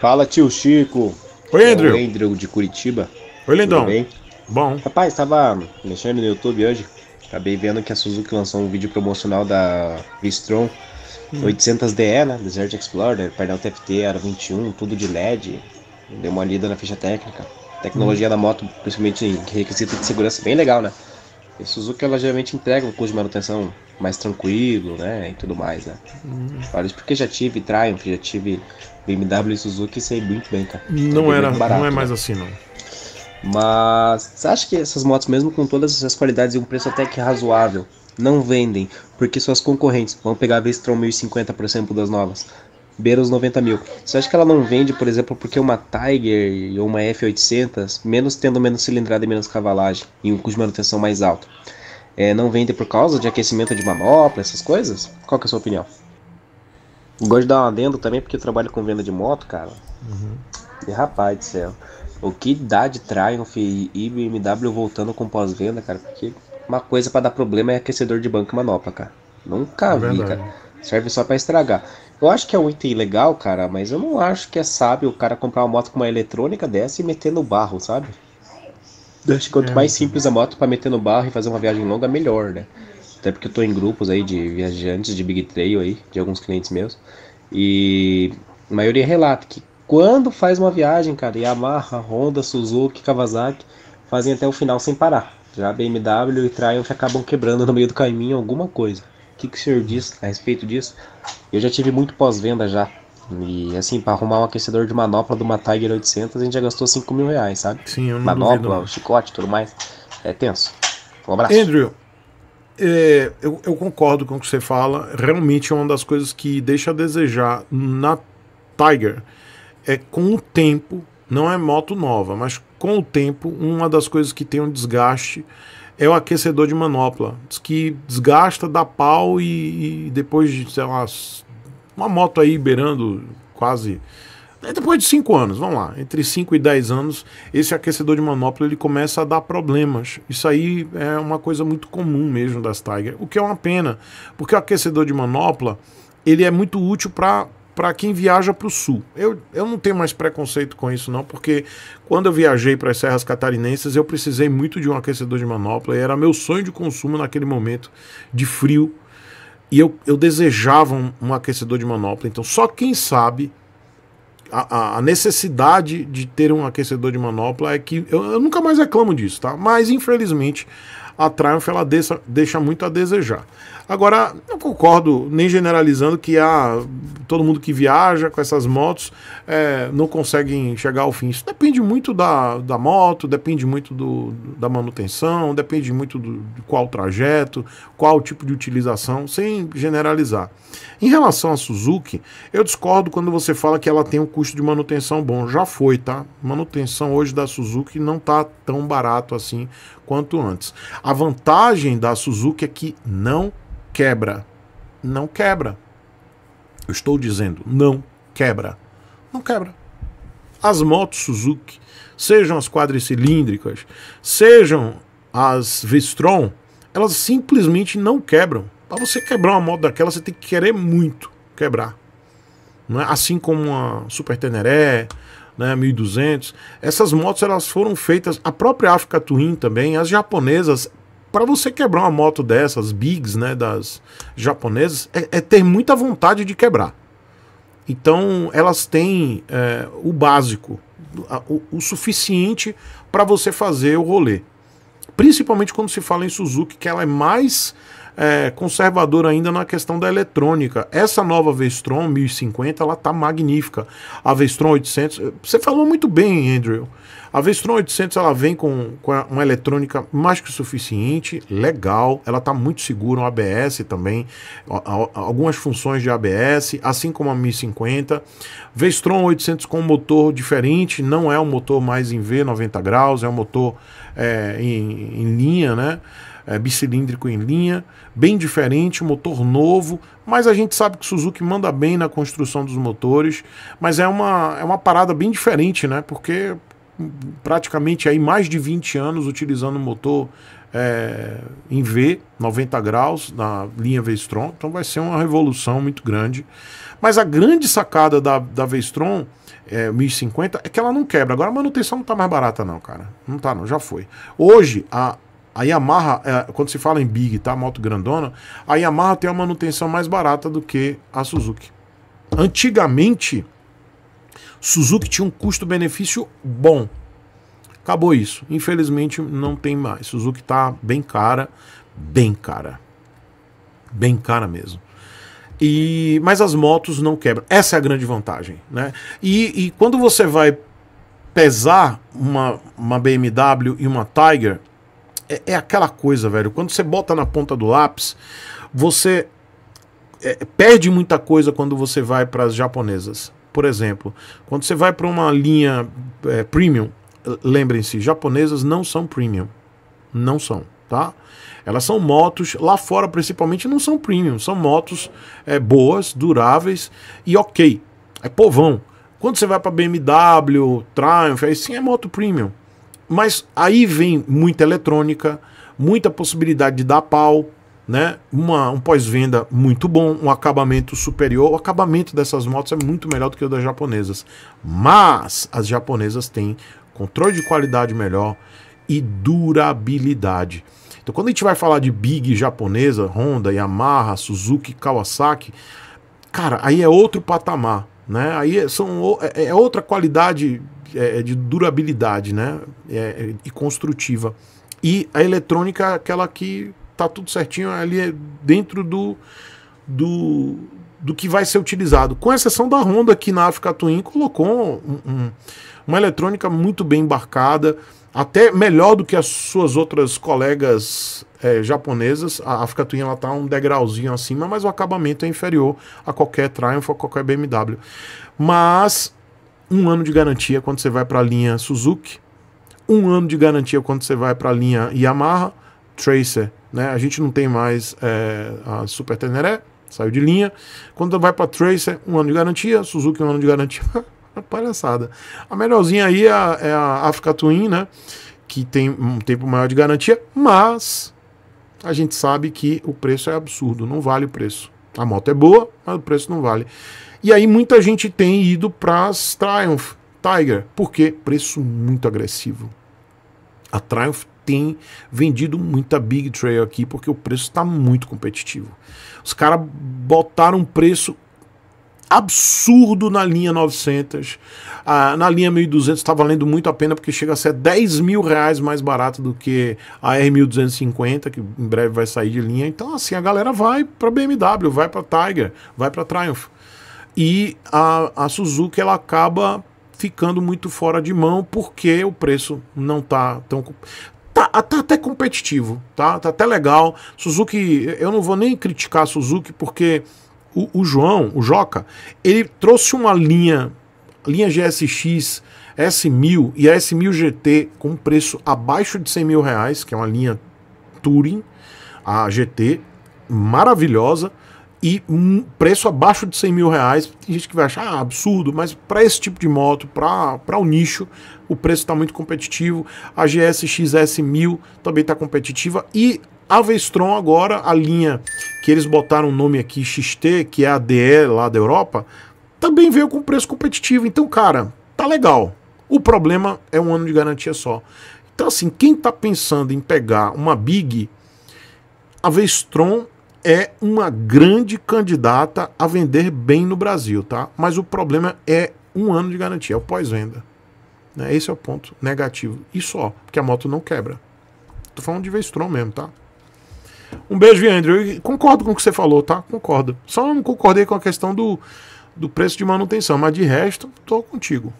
Fala, tio Chico. Oi, Andrew. É o Andrew de Curitiba. Oi, Lindão. Tudo bem? Bom. Rapaz, tava mexendo no YouTube hoje. Acabei vendo que a Suzuki lançou um vídeo promocional da V-Strom 800DE, hum. né? Desert Explorer, painel TFT, aro 21, tudo de LED. Deu uma lida na ficha técnica. Tecnologia hum. da moto, principalmente em requisito de segurança, bem legal, né? E a Suzuki, ela geralmente entrega um custo de manutenção mais tranquilo, né? E tudo mais, né? Hum. Olha, isso porque já tive Triumph, já tive BMW e Suzuki sei muito bem, cara. Não, era, barato, não é né? mais né? assim, não. Mas você acha que essas motos, mesmo com todas essas qualidades e um preço até que razoável, não vendem? Porque suas concorrentes, vão pegar a Vestron 1050, por exemplo, das novas, beira os 90 mil. Você acha que ela não vende, por exemplo, porque uma Tiger ou uma F800, menos tendo menos cilindrada e menos cavalagem, e um custo de manutenção mais alto, é, não vende por causa de aquecimento de manopla, essas coisas? Qual que é a sua opinião? Gosto de dar um adendo também, porque eu trabalho com venda de moto, cara. Uhum. E rapaz do céu. O que dá de Triumph e BMW voltando com pós-venda, cara? Porque uma coisa para dar problema é aquecedor de banco e manopla, cara. Nunca é vi, verdade. cara. Serve só para estragar. Eu acho que é um item legal, cara, mas eu não acho que é sábio o cara comprar uma moto com uma eletrônica dessa e meter no barro, sabe? acho que quanto é, mais então. simples a moto para meter no barro e fazer uma viagem longa, melhor, né? até porque eu estou em grupos aí de viajantes de Big Trail aí, de alguns clientes meus, e a maioria relata que quando faz uma viagem, cara, Yamaha, Honda, Suzuki, Kawasaki, fazem até o final sem parar. Já BMW e Triumph acabam quebrando no meio do caminho alguma coisa. O que, que o senhor diz a respeito disso? Eu já tive muito pós-venda já. E assim, para arrumar um aquecedor de manopla de uma Tiger 800, a gente já gastou 5 mil reais, sabe? Sim, eu não Manopla, duvido, chicote, tudo mais. É tenso. Um abraço. Andrew, é, eu, eu, concordo com o que você fala. Realmente é uma das coisas que deixa a desejar na Tiger é com o tempo, não é moto nova, mas com o tempo, uma das coisas que tem um desgaste é o aquecedor de manopla. Diz que desgasta, dá pau e, e depois de, sei lá, uma moto aí beirando quase é depois de 5 anos, vamos lá, entre 5 e 10 anos, esse aquecedor de manopla ele começa a dar problemas. Isso aí é uma coisa muito comum mesmo das Tiger, o que é uma pena, porque o aquecedor de manopla ele é muito útil para para quem viaja para o sul. Eu, eu não tenho mais preconceito com isso, não, porque quando eu viajei para as Serras Catarinenses, eu precisei muito de um aquecedor de manopla e era meu sonho de consumo naquele momento de frio. E eu, eu desejava um, um aquecedor de manopla. Então, só quem sabe a, a, necessidade de ter um aquecedor de manopla é que eu, eu nunca mais reclamo disso, tá? Mas infelizmente a Triumph ela deixa, deixa muito a desejar. Agora, não concordo nem generalizando que há ah, todo mundo que viaja com essas motos é, não conseguem chegar ao fim. Isso depende muito da, da moto, depende muito do, da manutenção, depende muito do, de qual trajeto, qual tipo de utilização, sem generalizar. Em relação à Suzuki, eu discordo quando você fala que ela tem um custo de manutenção bom. Já foi, tá? Manutenção hoje da Suzuki não tá tão barato assim quanto antes. A vantagem da Suzuki é que não quebra. Não quebra. Eu estou dizendo, não quebra. Não quebra. As motos Suzuki, sejam as quadricilíndricas, sejam as Vistron, elas simplesmente não quebram. Para você quebrar uma moto daquela, você tem que querer muito quebrar. Não é? Assim como a Super Teneré, né, 1200. Essas motos elas foram feitas, a própria Africa Twin também, as japonesas para você quebrar uma moto dessas, bigs, né, das japonesas, é, é ter muita vontade de quebrar. Então, elas têm é, o básico, o, o suficiente para você fazer o rolê. Principalmente quando se fala em Suzuki, que ela é mais é, conservador ainda na questão da eletrônica. Essa nova Vestron 1050, ela tá magnífica. A Vestron 800, você falou muito bem, Andrew. A Vestron 800 ela vem com, com uma eletrônica mais que o suficiente, legal, ela está muito segura, um ABS também, algumas funções de ABS, assim como a 1050. Vestron 800 com motor diferente, não é um motor mais em V 90 graus, é um motor é, em, em linha, né? é, bicilíndrico em linha, bem diferente, motor novo, mas a gente sabe que Suzuki manda bem na construção dos motores, mas é uma, é uma parada bem diferente, né? Porque hum, praticamente aí mais de 20 anos utilizando o motor é, em V, 90 graus, na linha V-Strom, então vai ser uma revolução muito grande. Mas a grande sacada da, da V-Strom é, 1050 é que ela não quebra. Agora a manutenção não tá mais barata, não, cara. Não tá, não, já foi. Hoje, a, a Yamaha, é, quando se fala em Big, tá? Moto grandona, a Yamaha tem uma manutenção mais barata do que a Suzuki. Antigamente, Suzuki tinha um custo-benefício bom. Acabou isso. Infelizmente, não tem mais. Suzuki tá bem cara, bem cara. Bem cara mesmo. E, mas as motos não quebram. Essa é a grande vantagem, né? E, e quando você vai pesar uma, uma BMW e uma Tiger, é, é aquela coisa, velho. Quando você bota na ponta do lápis, você é, perde muita coisa quando você vai para as japonesas. Por exemplo, quando você vai para uma linha é, premium, lembrem-se, japonesas não são premium. Não são, tá? Elas são motos, lá fora principalmente, não são premium. São motos é, boas, duráveis e ok. É povão. Quando você vai para BMW, Triumph, aí sim é moto premium. Mas aí vem muita eletrônica, muita possibilidade de dar pau, né? Uma, um pós-venda muito bom, um acabamento superior. O acabamento dessas motos é muito melhor do que o das japonesas. Mas as japonesas têm controle de qualidade melhor e durabilidade. Então, quando a gente vai falar de Big japonesa, Honda, Yamaha, Suzuki, Kawasaki, cara, aí é outro patamar. Né? Aí é, são, é, é outra qualidade é, é, de durabilidade, né? É, é, e construtiva. E a eletrônica, aquela que tá tudo certinho ali é dentro do, do, do que vai ser utilizado. Com exceção da Honda, que na África Twin colocou um, um, uma eletrônica muito bem embarcada, até melhor do que as suas outras colegas é, japonesas. A África Twin ela tá um degrauzinho acima, mas o acabamento é inferior a qualquer Triumph ou qualquer BMW. Mas um ano de garantia quando você vai para a linha Suzuki, um ano de garantia quando você vai para a linha Yamaha, Tracer, né? A gente não tem mais é, a Super Teneré, saiu de linha. Quando vai para Tracer, um ano de garantia, Suzuki um ano de garantia. palhaçada. A melhorzinha aí é a, é a Africa Twin, né? Que tem um tempo maior de garantia, mas a gente sabe que o preço é absurdo, não vale o preço. A moto é boa, mas o preço não vale. E aí muita gente tem ido para as Triumph Tiger, porque preço muito agressivo. A Triumph tem vendido muita Big Trail aqui porque o preço está muito competitivo. Os caras botaram um preço absurdo na linha 900. Ah, na linha 1200 está valendo muito a pena porque chega a ser 10 mil reais mais barato do que a R1250, que em breve vai sair de linha. Então, assim, a galera vai para BMW, vai para Tiger, vai para Triumph e a, a Suzuki ela acaba ficando muito fora de mão porque o preço não tá tão tá, tá até competitivo, tá? Tá até legal. Suzuki, eu não vou nem criticar a Suzuki porque o, o João, o Joca, ele trouxe uma linha, linha GSX S1000 e a S1000 GT com preço abaixo de 100 mil reais, que é uma linha Touring, a GT, maravilhosa e um preço abaixo de 100 mil reais. Tem gente que vai achar ah, absurdo, mas para esse tipo de moto, para o um nicho, o preço está muito competitivo. A GS XS 1000 também está competitiva e a Vestron agora, a linha que eles botaram o nome aqui XT, que é a DE lá da Europa, também veio com preço competitivo. Então, cara, tá legal. O problema é um ano de garantia só. Então, assim, quem está pensando em pegar uma Big, a Vestron é uma grande candidata a vender bem no Brasil, tá? Mas o problema é um ano de garantia, é o pós-venda. Né? Esse é o ponto negativo. E só, porque a moto não quebra. Tô falando de Vestron mesmo, tá? Um beijo, Andrew. Eu concordo com o que você falou, tá? Concordo. Só não concordei com a questão do, do preço de manutenção, mas de resto, tô contigo.